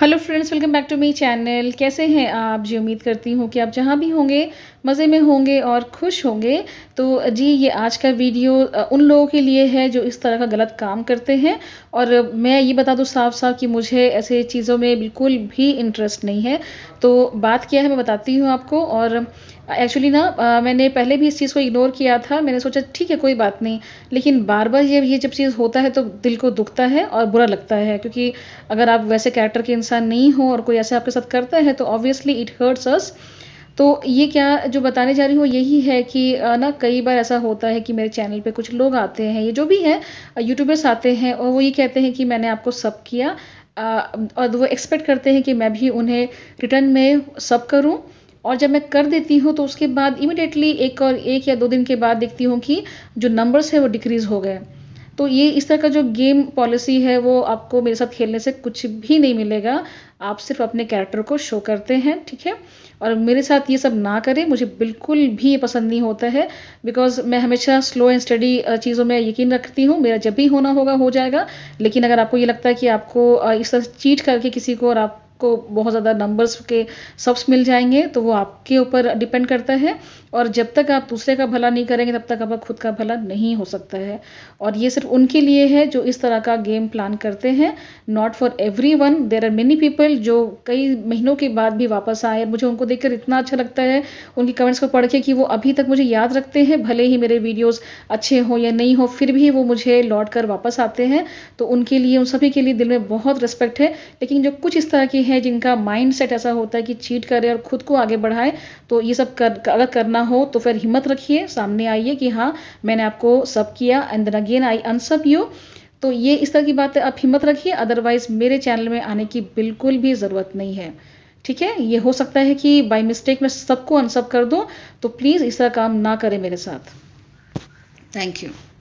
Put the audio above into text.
hello friends welcome back to my channel कैसे हैं आप जी उम्मीद करती हूँ कि आप जहाँ भी होंगे मज़े में होंगे और खुश होंगे तो जी ये आज का वीडियो उन लोगों के लिए है जो इस तरह का गलत काम करते हैं और मैं ये बता दूँ साफ साफ कि मुझे ऐसे चीज़ों में बिल्कुल भी इंटरेस्ट नहीं है तो बात क्या है मैं बताती हूँ आपको और एक्चुअली ना आ, मैंने पहले भी इस चीज़ को इग्नोर किया था मैंने सोचा ठीक है कोई बात नहीं लेकिन बार बार ये ये जब चीज़ होता है तो दिल को दुखता है और बुरा लगता है क्योंकि अगर आप वैसे कैरेक्टर के इंसान नहीं हो और कोई ऐसे आपके साथ करता है तो ऑब्वियसली इट हर्ट्स अस तो ये क्या जो बताने जा रही हूँ यही है कि ना कई बार ऐसा होता है कि मेरे चैनल पे कुछ लोग आते हैं ये जो भी हैं यूट्यूबर्स आते हैं और वो ये कहते हैं कि मैंने आपको सब किया और वो एक्सपेक्ट करते हैं कि मैं भी उन्हें रिटर्न में सब करूँ और जब मैं कर देती हूँ तो उसके बाद इमिडिएटली एक और एक या दो दिन के बाद देखती हूँ कि जो नंबर्स है वो डिक्रीज़ हो गए तो ये इस तरह का जो गेम पॉलिसी है वो आपको मेरे साथ खेलने से कुछ भी नहीं मिलेगा आप सिर्फ अपने कैरेक्टर को शो करते हैं ठीक है और मेरे साथ ये सब ना करें मुझे बिल्कुल भी ये पसंद नहीं होता है बिकॉज मैं हमेशा स्लो एंड स्टडी चीज़ों में यकीन रखती हूँ मेरा जब भी होना होगा हो जाएगा लेकिन अगर आपको ये लगता है कि आपको इस तरह चीट करके किसी को और आप आपको बहुत ज़्यादा नंबर्स के सब्स मिल जाएंगे तो वो आपके ऊपर डिपेंड करता है और जब तक आप दूसरे का भला नहीं करेंगे तब तक आपका खुद का भला नहीं हो सकता है और ये सिर्फ उनके लिए है जो इस तरह का गेम प्लान करते हैं not for every one there are many people जो कई महीनों के बाद भी वापस आए मुझे उनको देखकर इतना अच्छा लगता है उनकी कमेंट्स को पढ़ के कि वो अभी तक मुझे याद रखते हैं भले ही मेरे वीडियोज अच्छे हों या नहीं हो फिर भी वो मुझे लौट कर वापस आते हैं तो उनके लिए उन सभी के लिए दिल में बहुत रिस्पेक्ट है लेकिन जो कुछ इस तरह की हैं जिनका माइंड सेट ऐसा होता है कि चीट करे और खुद को आगे बढ़ाए तो ये सब कर अगर करना हो तो फिर हिम्मत रखिए सामने आइए कि हाँ मैंने आपको सब किया and then again I unsub you तो ये इस तरह की बात है आप हिम्मत रखिए अदरवाइज मेरे चैनल में आने की बिल्कुल भी ज़रूरत नहीं है ठीक है ये हो सकता है कि बाय मिस्टेक मैं सबको अनसब कर दूँ तो प्लीज़ इस तरह काम ना करें मेरे साथ थैंक यू